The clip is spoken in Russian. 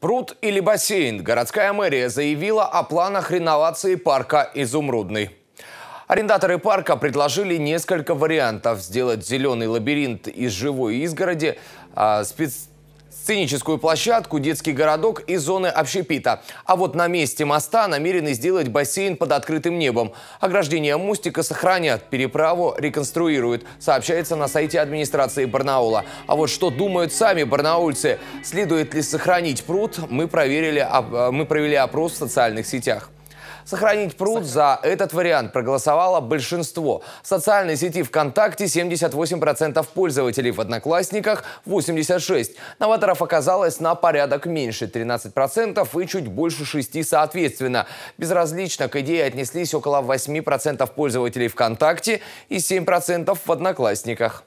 Пруд или бассейн? Городская мэрия заявила о планах реновации парка «Изумрудный». Арендаторы парка предложили несколько вариантов сделать зеленый лабиринт из живой изгороди, а, спец Сценическую площадку, детский городок и зоны общепита. А вот на месте моста намерены сделать бассейн под открытым небом. Ограждение мостика сохранят, переправу реконструируют, сообщается на сайте администрации Барнаула. А вот что думают сами барнаульцы, следует ли сохранить пруд, мы, проверили, э, мы провели опрос в социальных сетях. Сохранить пруд за этот вариант проголосовало большинство. В социальной сети ВКонтакте 78% пользователей в Одноклассниках 86%. Новаторов оказалось на порядок меньше 13% и чуть больше 6% соответственно. Безразлично к идее отнеслись около 8% пользователей ВКонтакте и 7% в Одноклассниках.